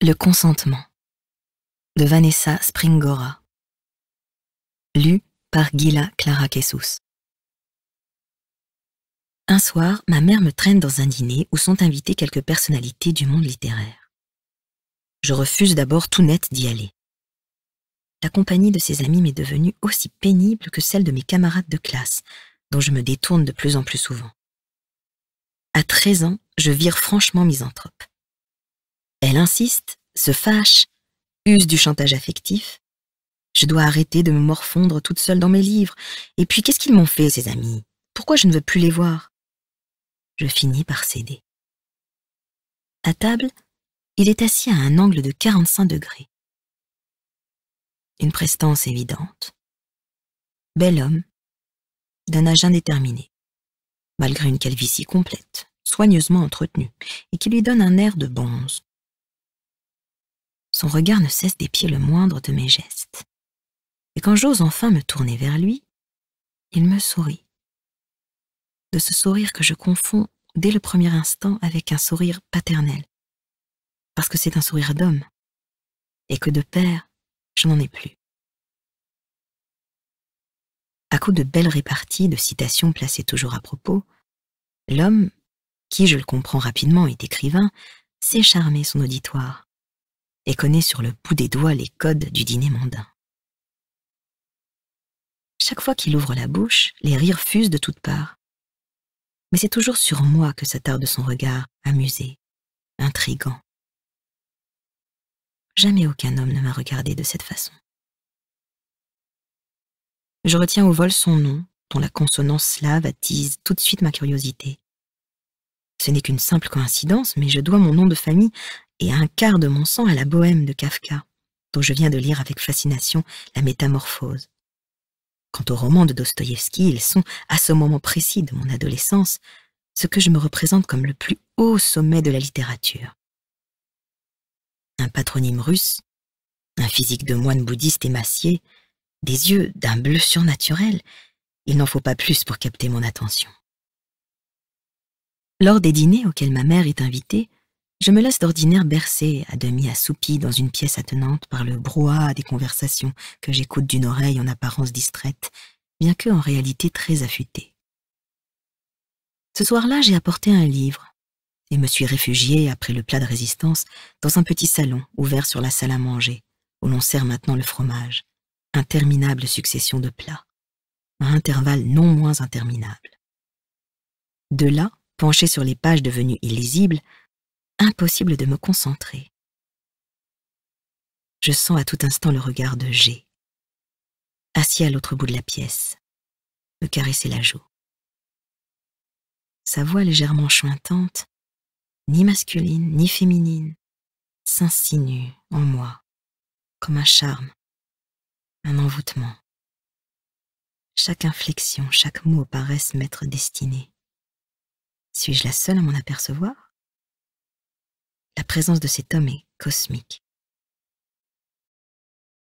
Le consentement de Vanessa Springora Lu par Gila Clara Kessus Un soir, ma mère me traîne dans un dîner où sont invitées quelques personnalités du monde littéraire. Je refuse d'abord tout net d'y aller. La compagnie de ses amis m'est devenue aussi pénible que celle de mes camarades de classe, dont je me détourne de plus en plus souvent. À 13 ans, je vire franchement misanthrope. Elle insiste, se fâche, use du chantage affectif. Je dois arrêter de me morfondre toute seule dans mes livres. Et puis, qu'est-ce qu'ils m'ont fait, ces amis Pourquoi je ne veux plus les voir Je finis par céder. À table, il est assis à un angle de 45 degrés. Une prestance évidente. Bel homme, d'un âge indéterminé, malgré une calvitie complète, soigneusement entretenue, et qui lui donne un air de bonze son regard ne cesse d'épier le moindre de mes gestes. Et quand j'ose enfin me tourner vers lui, il me sourit. De ce sourire que je confonds dès le premier instant avec un sourire paternel, parce que c'est un sourire d'homme, et que de père, je n'en ai plus. À coup de belles réparties de citations placées toujours à propos, l'homme, qui je le comprends rapidement est écrivain, sait charmer son auditoire et connaît sur le bout des doigts les codes du dîner mondain. Chaque fois qu'il ouvre la bouche, les rires fusent de toutes parts. Mais c'est toujours sur moi que s'attarde son regard, amusé, intriguant. Jamais aucun homme ne m'a regardé de cette façon. Je retiens au vol son nom, dont la consonance slave attise tout de suite ma curiosité. Ce n'est qu'une simple coïncidence, mais je dois mon nom de famille et un quart de mon sang à la bohème de Kafka, dont je viens de lire avec fascination la métamorphose. Quant aux romans de Dostoïevski, ils sont, à ce moment précis de mon adolescence, ce que je me représente comme le plus haut sommet de la littérature. Un patronyme russe, un physique de moine bouddhiste émacié, des yeux d'un bleu surnaturel, il n'en faut pas plus pour capter mon attention. Lors des dîners auxquels ma mère est invitée, je me laisse d'ordinaire bercer, à demi assoupie dans une pièce attenante par le brouhaha des conversations que j'écoute d'une oreille en apparence distraite, bien que en réalité très affûtée. Ce soir-là, j'ai apporté un livre et me suis réfugiée, après le plat de résistance, dans un petit salon ouvert sur la salle à manger, où l'on sert maintenant le fromage, interminable succession de plats, à intervalles non moins interminables. De là, penché sur les pages devenues illisibles, impossible de me concentrer. Je sens à tout instant le regard de G, assis à l'autre bout de la pièce, me caresser la joue. Sa voix légèrement chointante, ni masculine ni féminine, s'insinue en moi comme un charme, un envoûtement. Chaque inflexion, chaque mot paraissent m'être destiné. Suis-je la seule à m'en apercevoir La présence de cet homme est cosmique.